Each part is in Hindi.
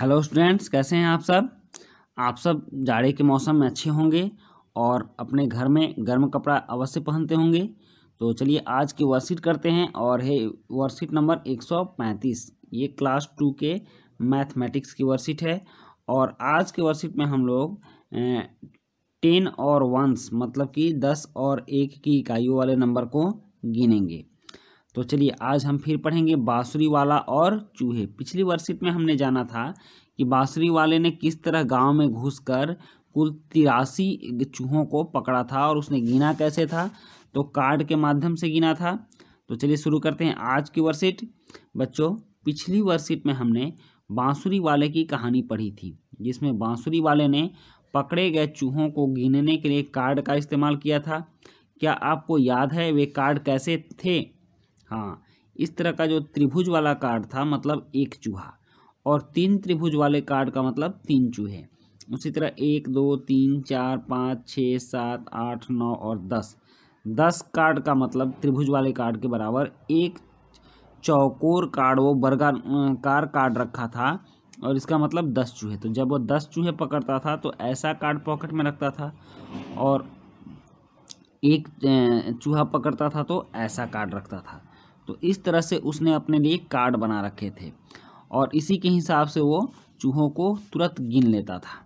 हेलो स्टूडेंट्स कैसे हैं आप सब आप सब जाड़े के मौसम में अच्छे होंगे और अपने घर में गर्म कपड़ा अवश्य पहनते होंगे तो चलिए आज की वर्कशीट करते हैं और है वर्कशीट नंबर 135 ये क्लास टू के मैथमेटिक्स की वर्कशीट है और आज के वर्कशीट में हम लोग टेन और वंस मतलब कि दस और एक की इकाइयों वाले नंबर को गिनेंगे तो चलिए आज हम फिर पढ़ेंगे बाँसुरी वाला और चूहे पिछली वर्षित में हमने जाना था कि बाँसुरी वाले ने किस तरह गांव में घुसकर कुल तिरासी चूहों को पकड़ा था और उसने गिना कैसे था तो कार्ड के माध्यम से गिना था तो चलिए शुरू करते हैं आज की वर्षिट बच्चों पिछली वर्षिट में हमने बाँसुरी वाले की कहानी पढ़ी थी जिसमें बाँसुरी वाले ने पकड़े गए चूहों को गिनने के लिए कार्ड का इस्तेमाल किया था क्या आपको याद है वे कार्ड कैसे थे हाँ इस तरह का जो त्रिभुज वाला कार्ड था मतलब एक चूहा और तीन त्रिभुज वाले कार्ड का मतलब तीन चूहे उसी तरह एक दो तीन चार पाँच छः सात आठ नौ और दस दस कार्ड का मतलब त्रिभुज वाले कार्ड के बराबर एक चौकोर कार्ड वो बर्गा कार कार्ड रखा था और इसका मतलब दस चूहे तो जब वो दस चूहे पकड़ता था तो ऐसा कार्ड पॉकेट में रखता था और एक चूहा पकड़ता था तो ऐसा कार्ड रखता था तो इस तरह से उसने अपने लिए कार्ड बना रखे थे और इसी के हिसाब से वो चूहों को तुरंत गिन लेता था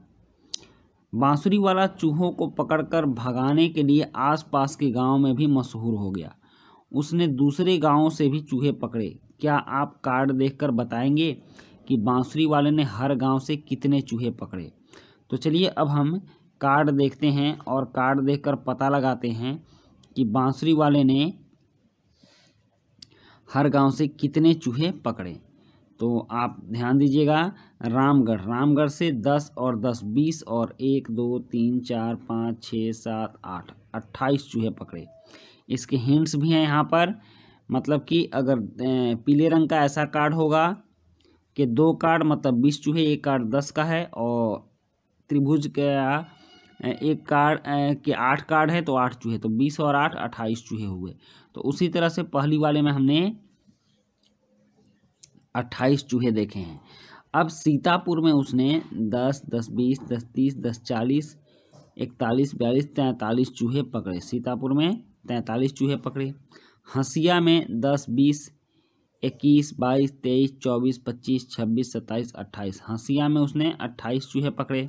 बांसुरी वाला चूहों को पकड़कर भगाने के लिए आसपास के गांव में भी मशहूर हो गया उसने दूसरे गांवों से भी चूहे पकड़े क्या आप कार्ड देखकर बताएंगे कि बांसुरी वाले ने हर गांव से कितने चूहे पकड़े तो चलिए अब हम कार्ड देखते हैं और कार्ड देखकर पता लगाते हैं कि बांसुरी वाले ने हर गांव से कितने चूहे पकड़े तो आप ध्यान दीजिएगा रामगढ़ रामगढ़ से दस और दस बीस और एक दो तीन चार पाँच छः सात आठ अट्ठाईस चूहे पकड़े इसके हिंट्स भी हैं यहाँ पर मतलब कि अगर पीले रंग का ऐसा कार्ड होगा कि दो कार्ड मतलब बीस चूहे एक कार्ड दस का है और त्रिभुज का एक कार्ड के आठ कार्ड है तो आठ चूहे तो बीस और आठ अट्ठाईस चूहे हुए तो उसी तरह से पहली वाले में हमने अट्ठाईस चूहे देखे हैं अब सीतापुर में उसने दस दस बीस दस तीस दस चालीस इकतालीस बयालीस तैंतालीस चूहे पकड़े सीतापुर में तैंतालीस चूहे पकड़े हंसिया में दस बीस इक्कीस बाईस तेईस चौबीस पच्चीस छब्बीस सत्ताईस अट्ठाईस हंसिया में उसने अट्ठाईस चूहे पकड़े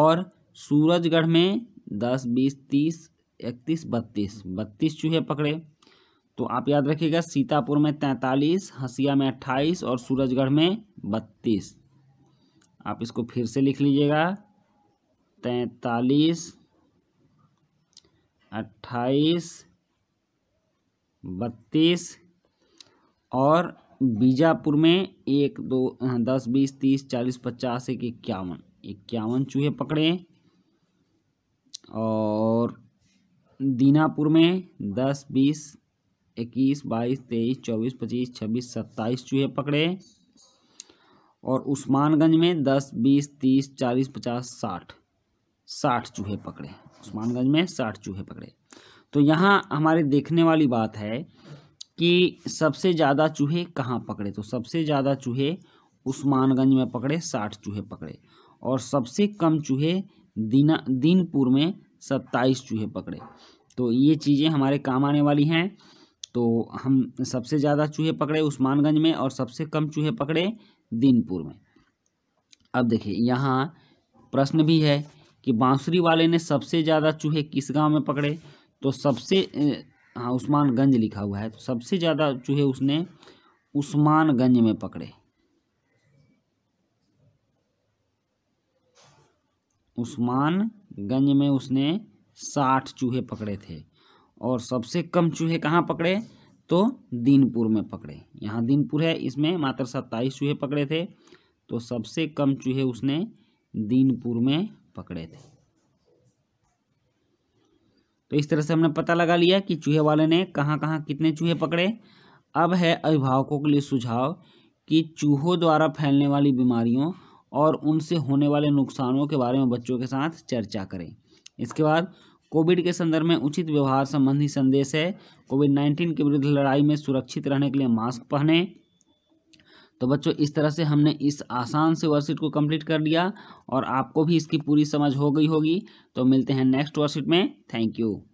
और सूरजगढ़ में दस बीस तीस इकतीस बत्तीस बत्तीस चूहे पकड़े तो आप याद रखिएगा सीतापुर में तैंतालीस हसिया में अट्ठाईस और सूरजगढ़ में बत्तीस आप इसको फिर से लिख लीजिएगा तैतालीस अट्ठाईस बत्तीस और बीजापुर में एक दो दस बीस तीस चालीस पचास एक इक्यावन इक्यावन चूहे पकड़े और दीनापुर में दस बीस इक्कीस बाईस तेईस चौबीस पच्चीस छब्बीस सत्ताईस चूहे पकड़े और उस्मानगंज में दस बीस तीस चालीस पचास साठ साठ चूहे पकड़े उस्मानगंज में साठ चूहे पकड़े तो यहाँ हमारे देखने वाली बात है कि सबसे ज़्यादा चूहे कहाँ पकड़े तो सबसे ज़्यादा चूहे उस्मानगंज में पकड़े साठ चूहे पकड़े और सबसे कम चूहे दीना दीनपुर में सत्ताईस चूहे पकड़े तो ये चीज़ें हमारे काम आने वाली हैं तो हम सबसे ज़्यादा चूहे पकड़े उस्मानगंज में और सबसे कम चूहे पकड़े दीनपुर में अब देखिए यहाँ प्रश्न भी है कि बांसुरी वाले ने सबसे ज़्यादा चूहे किस गांव में पकड़े तो सबसे हाँ उस्मानगंज लिखा हुआ है तो सबसे ज़्यादा चूहे उसने उस्मानगंज में पकड़े उस्मानगंज में उसने साठ चूहे पकड़े थे और सबसे कम चूहे कहाँ पकड़े तो दीनपुर में पकड़े यहाँ दीनपुर है इसमें मात्र सत्ताईस चूहे पकड़े थे तो सबसे कम चूहे उसने दीनपुर में पकड़े थे तो इस तरह से हमने पता लगा लिया कि चूहे वाले ने कहाँ कहाँ कितने चूहे पकड़े अब है अभिभावकों के लिए सुझाव कि चूहों द्वारा फैलने वाली बीमारियों और उनसे होने वाले नुकसानों के बारे में बच्चों के साथ चर्चा करें इसके बाद कोविड के संदर्भ में उचित व्यवहार संबंधी संदेश है कोविड नाइन्टीन के विरुद्ध लड़ाई में सुरक्षित रहने के लिए मास्क पहने तो बच्चों इस तरह से हमने इस आसान से वर्कशीट को कंप्लीट कर लिया और आपको भी इसकी पूरी समझ हो गई होगी तो मिलते हैं नेक्स्ट वर्कशीट में थैंक यू